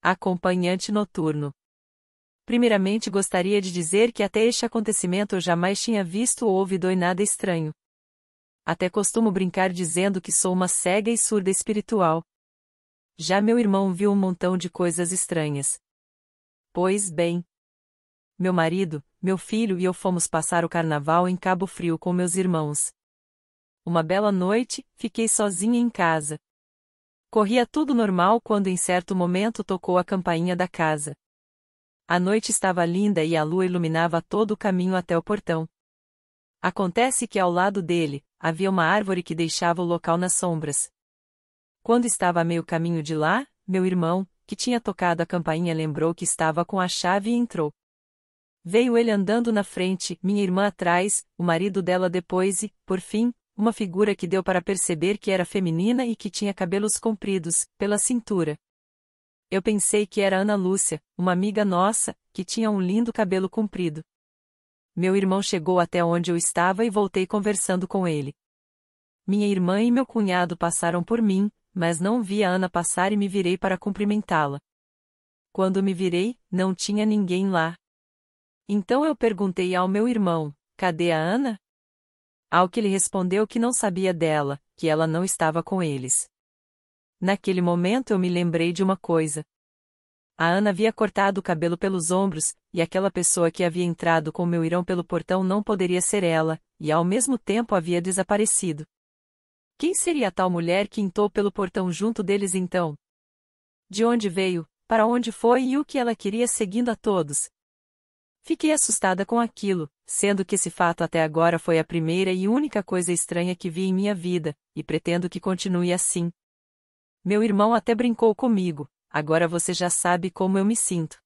Acompanhante noturno. Primeiramente gostaria de dizer que até este acontecimento eu jamais tinha visto ou ouvido nada estranho. Até costumo brincar dizendo que sou uma cega e surda espiritual. Já meu irmão viu um montão de coisas estranhas. Pois bem. Meu marido, meu filho e eu fomos passar o carnaval em Cabo Frio com meus irmãos. Uma bela noite, fiquei sozinha em casa, Corria tudo normal quando em certo momento tocou a campainha da casa. A noite estava linda e a lua iluminava todo o caminho até o portão. Acontece que ao lado dele, havia uma árvore que deixava o local nas sombras. Quando estava a meio caminho de lá, meu irmão, que tinha tocado a campainha lembrou que estava com a chave e entrou. Veio ele andando na frente, minha irmã atrás, o marido dela depois e, por fim, uma figura que deu para perceber que era feminina e que tinha cabelos compridos, pela cintura. Eu pensei que era Ana Lúcia, uma amiga nossa, que tinha um lindo cabelo comprido. Meu irmão chegou até onde eu estava e voltei conversando com ele. Minha irmã e meu cunhado passaram por mim, mas não vi a Ana passar e me virei para cumprimentá-la. Quando me virei, não tinha ninguém lá. Então eu perguntei ao meu irmão: Cadê a Ana? Ao que ele respondeu que não sabia dela, que ela não estava com eles. Naquele momento eu me lembrei de uma coisa. A Ana havia cortado o cabelo pelos ombros, e aquela pessoa que havia entrado com meu irão pelo portão não poderia ser ela, e ao mesmo tempo havia desaparecido. Quem seria a tal mulher que entrou pelo portão junto deles então? De onde veio, para onde foi e o que ela queria seguindo a todos, Fiquei assustada com aquilo, sendo que esse fato até agora foi a primeira e única coisa estranha que vi em minha vida, e pretendo que continue assim. Meu irmão até brincou comigo, agora você já sabe como eu me sinto.